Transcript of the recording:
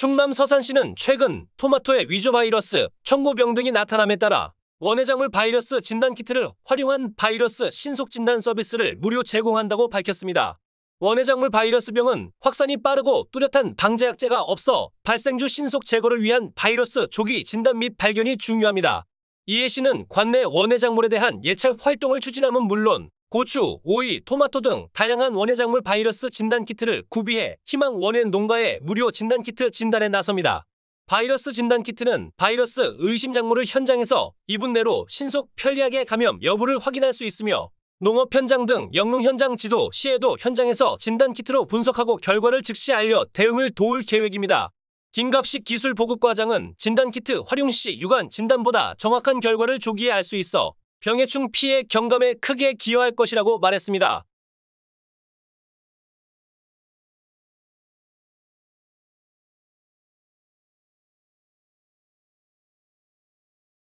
충남 서산시는 최근 토마토의 위조바이러스, 청고병 등이 나타남에 따라 원해작물 바이러스 진단키트를 활용한 바이러스 신속진단 서비스를 무료 제공한다고 밝혔습니다. 원해작물 바이러스병은 확산이 빠르고 뚜렷한 방제약제가 없어 발생주 신속 제거를 위한 바이러스 조기 진단 및 발견이 중요합니다. 이해 시는 관내 원해작물에 대한 예찰 활동을 추진함은 물론 고추, 오이, 토마토 등 다양한 원예작물 바이러스 진단 키트를 구비해 희망 원예 농가에 무료 진단 키트 진단에 나섭니다. 바이러스 진단 키트는 바이러스 의심 작물을 현장에서 2분 내로 신속 편리하게 감염 여부를 확인할 수 있으며 농업 현장 등 영농 현장 지도 시에도 현장에서 진단 키트로 분석하고 결과를 즉시 알려 대응을 도울 계획입니다. 김갑식 기술 보급 과장은 진단 키트 활용 시 육안 진단보다 정확한 결과를 조기에 알 수 있어 병해충 피해 경감에 크게 기여할 것이라고 말했습니다.